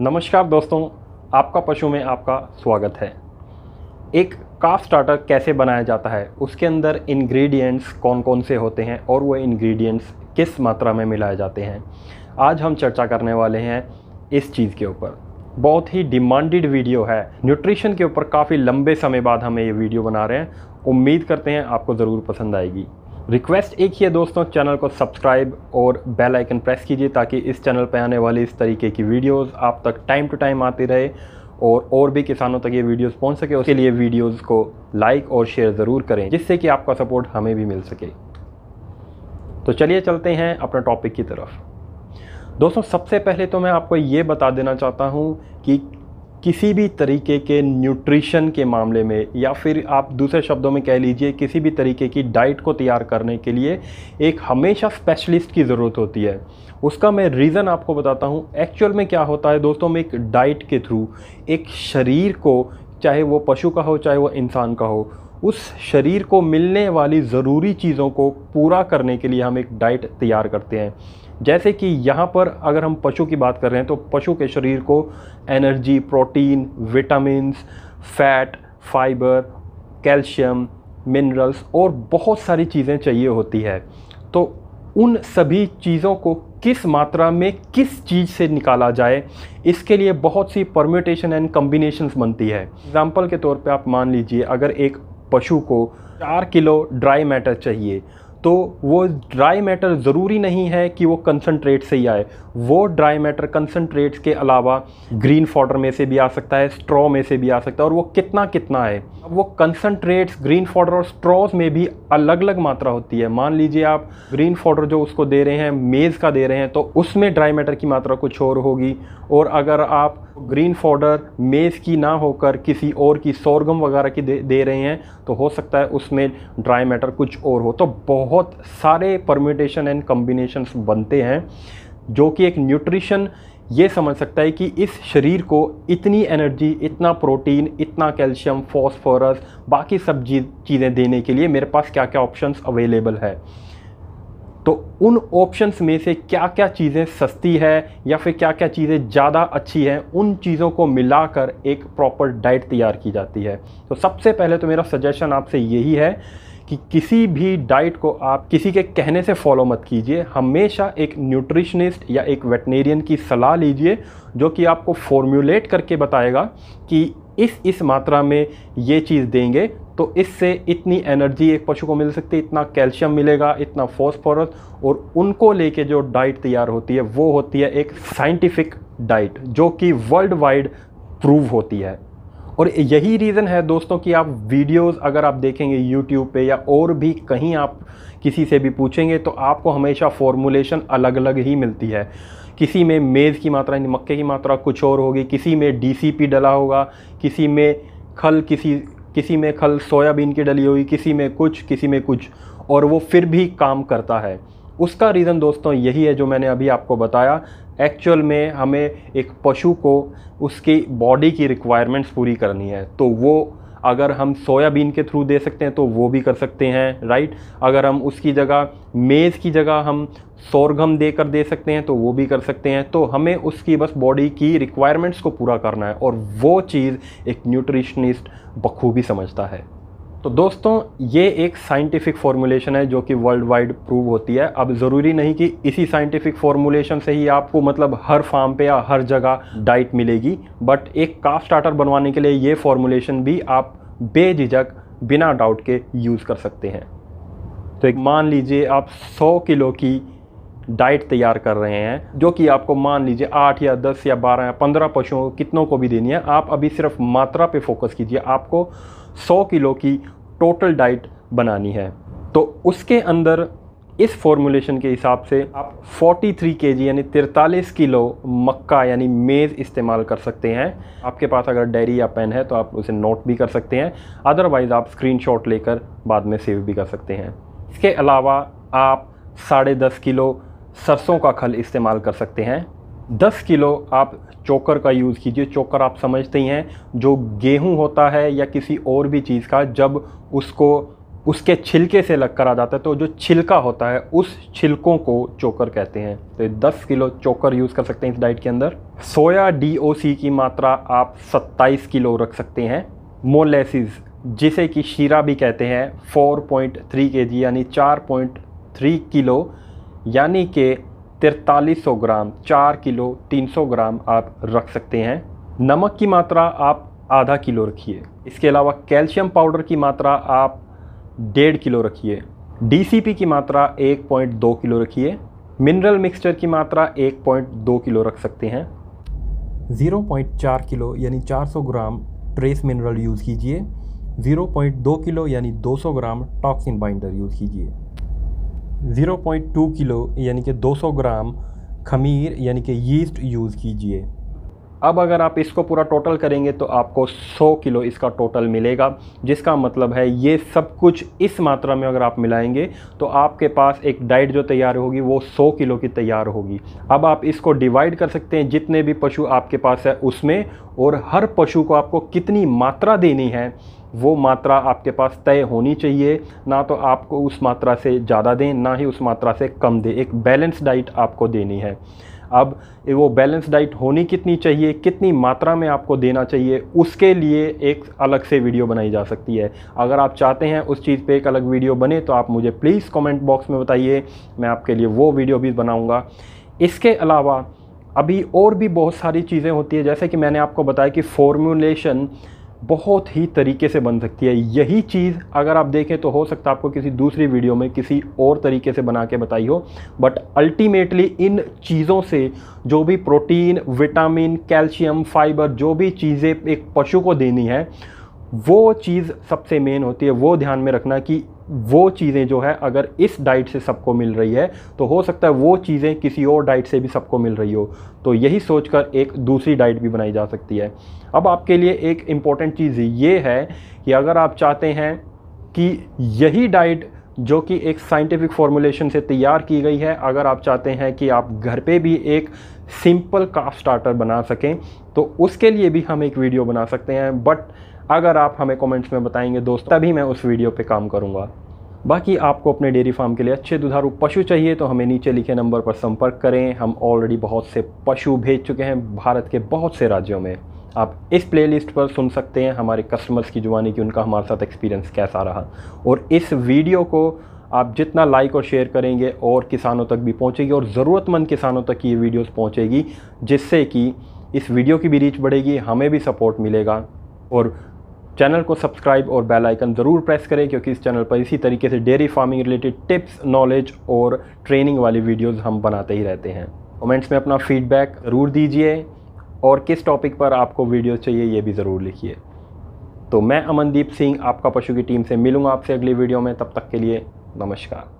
नमस्कार दोस्तों आपका पशु में आपका स्वागत है एक काफ स्टार्टर कैसे बनाया जाता है उसके अंदर इंग्रेडिएंट्स कौन कौन से होते हैं और वो इंग्रेडिएंट्स किस मात्रा में मिलाए जाते हैं आज हम चर्चा करने वाले हैं इस चीज़ के ऊपर बहुत ही डिमांडेड वीडियो है न्यूट्रिशन के ऊपर काफ़ी लंबे समय बाद हमें ये वीडियो बना रहे हैं उम्मीद करते हैं आपको ज़रूर पसंद आएगी रिक्वेस्ट एक ही है दोस्तों चैनल को सब्सक्राइब और बेल आइकन प्रेस कीजिए ताकि इस चैनल पर आने वाली इस तरीके की वीडियोस आप तक टाइम टू टाइम आती रहे और और भी किसानों तक ये वीडियोस पहुंच सके उसके लिए वीडियोस को लाइक और शेयर ज़रूर करें जिससे कि आपका सपोर्ट हमें भी मिल सके तो चलिए चलते हैं अपना टॉपिक की तरफ दोस्तों सबसे पहले तो मैं आपको ये बता देना चाहता हूँ कि किसी भी तरीके के न्यूट्रिशन के मामले में या फिर आप दूसरे शब्दों में कह लीजिए किसी भी तरीके की डाइट को तैयार करने के लिए एक हमेशा स्पेशलिस्ट की ज़रूरत होती है उसका मैं रीज़न आपको बताता हूँ एक्चुअल में क्या होता है दोस्तों में एक डाइट के थ्रू एक शरीर को चाहे वो पशु का हो चाहे वो इंसान का हो उस शरीर को मिलने वाली ज़रूरी चीज़ों को पूरा करने के लिए हम एक डाइट तैयार करते हैं जैसे कि यहाँ पर अगर हम पशु की बात कर रहे हैं तो पशु के शरीर को energy protein vitamins fat fibre calcium minerals और बहुत सारी चीज़ें चाहिए होती है तो उन सभी चीज़ों को किस मात्रा में किस चीज़ से निकाला जाए इसके लिए बहुत सी परम्यूटेशन एंड कम्बिनेशंस बनती है एग्ज़ाम्पल के तौर पे आप मान लीजिए अगर एक पशु को चार किलो ड्राई मैटर चाहिए तो वो ड्राई मैटर ज़रूरी नहीं है कि वो कंसनट्रेट से ही आए वो ड्राई मैटर कंसनट्रेट्स के अलावा ग्रीन फॉडर में से भी आ सकता है स्ट्रॉ में से भी आ सकता है और वो कितना कितना है वो कंसनट्रेट्स ग्रीन फॉडर और स्ट्रॉज में भी अलग अलग मात्रा होती है मान लीजिए आप ग्रीन फॉडर जो उसको दे रहे हैं मेज़ का दे रहे हैं तो उसमें ड्राई मैटर की मात्रा कुछ और होगी और अगर आप ग्रीन फोडर मेज़ की ना होकर किसी और की सोरगम वगैरह की दे, दे रहे हैं तो हो सकता है उसमें ड्राई मैटर कुछ और हो तो बहुत सारे परम्यूटेशन एंड कम्बिनेशंस बनते हैं जो कि एक न्यूट्रिशन ये समझ सकता है कि इस शरीर को इतनी एनर्जी इतना प्रोटीन इतना कैल्शियम फॉस्फोरस बाकी सब चीज़ें देने के लिए मेरे पास क्या क्या ऑप्शंस अवेलेबल है तो उन ऑप्शंस में से क्या क्या चीज़ें सस्ती है या फिर क्या क्या चीज़ें ज़्यादा अच्छी हैं उन चीज़ों को मिलाकर एक प्रॉपर डाइट तैयार की जाती है तो सबसे पहले तो मेरा सजेशन आपसे यही है कि किसी भी डाइट को आप किसी के कहने से फॉलो मत कीजिए हमेशा एक न्यूट्रिशनिस्ट या एक वेटनेरियन की सलाह लीजिए जो कि आपको फॉर्म्यूलेट करके बताएगा कि इस इस मात्रा में ये चीज़ देंगे तो इससे इतनी एनर्जी एक पशु को मिल सकती है इतना कैल्शियम मिलेगा इतना फॉस्फोरस और उनको लेके जो डाइट तैयार होती है वो होती है एक साइंटिफिक डाइट जो कि वर्ल्ड वाइड प्रूव होती है और यही रीज़न है दोस्तों कि आप वीडियोस अगर आप देखेंगे यूट्यूब पे या और भी कहीं आप किसी से भी पूछेंगे तो आपको हमेशा फॉर्मूलेशन अलग अलग ही मिलती है किसी में मेज़ की मात्रा यानी मक्के की मात्रा कुछ और होगी किसी में डीसीपी डला होगा किसी में खल किसी किसी में खल सोयाबीन की डली हुई किसी में कुछ किसी में कुछ और वो फिर भी काम करता है उसका रीज़न दोस्तों यही है जो मैंने अभी आपको बताया एक्चुअल में हमें एक पशु को उसकी बॉडी की रिक्वायरमेंट्स पूरी करनी है तो वो अगर हम सोयाबीन के थ्रू दे सकते हैं तो वो भी कर सकते हैं राइट अगर हम उसकी जगह मेज़ की जगह हम सोरगम देकर दे सकते हैं तो वो भी कर सकते हैं तो हमें उसकी बस बॉडी की रिक्वायरमेंट्स को पूरा करना है और वो चीज़ एक न्यूट्रिशनिस्ट बखूबी समझता है तो दोस्तों ये एक साइंटिफिक फॉर्मूलेशन है जो कि वर्ल्ड वाइड प्रूव होती है अब ज़रूरी नहीं कि इसी साइंटिफिक फॉर्मूलेशन से ही आपको मतलब हर फार्म पे या हर जगह डाइट मिलेगी बट एक काफ स्टार्टर बनवाने के लिए ये फॉर्मूलेशन भी आप बेझिझक बिना डाउट के यूज़ कर सकते हैं तो एक मान लीजिए आप 100 किलो की डाइट तैयार कर रहे हैं जो कि आपको मान लीजिए आठ या दस या बारह या पंद्रह पशुओं कितनों को भी देनी है आप अभी सिर्फ मात्रा पे फोकस कीजिए आपको सौ किलो की टोटल डाइट बनानी है तो उसके अंदर इस फॉर्मूलेशन के हिसाब से आप 43 थ्री के यानी तिरतालीस किलो मक्का यानी मेज़ इस्तेमाल कर सकते हैं आपके पास अगर डायरी या पेन है तो आप उसे नोट भी कर सकते हैं अदरवाइज़ आप स्क्रीनशॉट लेकर बाद में सेव भी कर सकते हैं इसके अलावा आप साढ़े दस किलो सरसों का खल इस्तेमाल कर सकते हैं 10 किलो आप चोकर का यूज़ कीजिए चोकर आप समझते ही हैं जो गेहूं होता है या किसी और भी चीज़ का जब उसको उसके छिलके से लग कर आ जाता है तो जो छिलका होता है उस छिलकों को चोकर कहते हैं तो 10 किलो चोकर यूज़ कर सकते हैं इस डाइट के अंदर सोया डी की मात्रा आप 27 किलो रख सकते हैं मोलेसिस जिसे कि शीरा भी कहते हैं 4.3 पॉइंट यानी 4.3 किलो यानी कि तिरतालीस सौ ग्राम चार किलो तीन सौ ग्राम आप रख सकते हैं नमक की मात्रा आप आधा किलो रखिए इसके अलावा कैल्शियम पाउडर की मात्रा आप डेढ़ किलो रखिए डीसीपी की मात्रा 1.2 किलो रखिए मिनरल मिक्सचर की मात्रा 1.2 किलो रख सकते हैं 0.4 किलो यानी 400 ग्राम ट्रेस मिनरल यूज़ कीजिए 0.2 किलो यानी 200 ग्राम टॉक्सिन बाइंडर यूज़ कीजिए 0.2 किलो यानी कि 200 ग्राम खमीर यानी कि यीस्ट यूज़ कीजिए अब अगर आप इसको पूरा टोटल करेंगे तो आपको 100 किलो इसका टोटल मिलेगा जिसका मतलब है ये सब कुछ इस मात्रा में अगर आप मिलाएंगे तो आपके पास एक डाइट जो तैयार होगी वो 100 किलो की तैयार होगी अब आप इसको डिवाइड कर सकते हैं जितने भी पशु आपके पास है उसमें और हर पशु को आपको कितनी मात्रा देनी है वो मात्रा आपके पास तय होनी चाहिए ना तो आपको उस मात्रा से ज़्यादा दें ना ही उस मात्रा से कम दें एक बैलेंस डाइट आपको देनी है अब वो बैलेंस डाइट होनी कितनी चाहिए कितनी मात्रा में आपको देना चाहिए उसके लिए एक अलग से वीडियो बनाई जा सकती है अगर आप चाहते हैं उस चीज़ पे एक अलग वीडियो बने तो आप मुझे प्लीज़ कमेंट बॉक्स में बताइए मैं आपके लिए वो वीडियो भी बनाऊँगा इसके अलावा अभी और भी बहुत सारी चीज़ें होती है जैसे कि मैंने आपको बताया कि फॉर्मूलेशन बहुत ही तरीके से बन सकती है यही चीज़ अगर आप देखें तो हो सकता है आपको किसी दूसरी वीडियो में किसी और तरीके से बना के बताई हो बट अल्टीमेटली इन चीज़ों से जो भी प्रोटीन विटामिन कैल्शियम फाइबर जो भी चीज़ें एक पशु को देनी है वो चीज़ सबसे मेन होती है वो ध्यान में रखना कि वो चीज़ें जो है अगर इस डाइट से सबको मिल रही है तो हो सकता है वो चीज़ें किसी और डाइट से भी सबको मिल रही हो तो यही सोचकर एक दूसरी डाइट भी बनाई जा सकती है अब आपके लिए एक इम्पॉर्टेंट चीज़ ये है कि अगर आप चाहते हैं कि यही डाइट जो कि एक साइंटिफिक फॉर्मूलेशन से तैयार की गई है अगर आप चाहते हैं कि आप घर पे भी एक सिंपल काफ स्टार्टर बना सकें तो उसके लिए भी हम एक वीडियो बना सकते हैं बट अगर आप हमें कमेंट्स में बताएंगे दोस्त तभी मैं उस वीडियो पे काम करूँगा बाकी आपको अपने डेयरी फार्म के लिए अच्छे दुधारू पशु चाहिए तो हमें नीचे लिखे नंबर पर संपर्क करें हम ऑलरेडी बहुत से पशु भेज चुके हैं भारत के बहुत से राज्यों में आप इस प्लेलिस्ट पर सुन सकते हैं हमारे कस्टमर्स की जुबानी की उनका हमारे साथ एक्सपीरियंस कैसा रहा और इस वीडियो को आप जितना लाइक और शेयर करेंगे और किसानों तक भी पहुंचेगी और ज़रूरतमंद किसानों तक ये वीडियोस पहुंचेगी जिससे कि इस वीडियो की भी रीच बढ़ेगी हमें भी सपोर्ट मिलेगा और चैनल को सब्सक्राइब और बेल आइकन ज़रूर प्रेस करें क्योंकि इस चैनल पर इसी तरीके से dairy farming related tips knowledge और ट्रेनिंग वाली वीडियोस हम बनाते ही रहते हैं कमेंट्स में अपना फीडबैक ज़रूर दीजिए और किस टॉपिक पर आपको वीडियो चाहिए ये भी ज़रूर लिखिए तो मैं अमनदीप सिंह आपका पशु की टीम से मिलूँगा आपसे अगली वीडियो में तब तक के लिए नमस्कार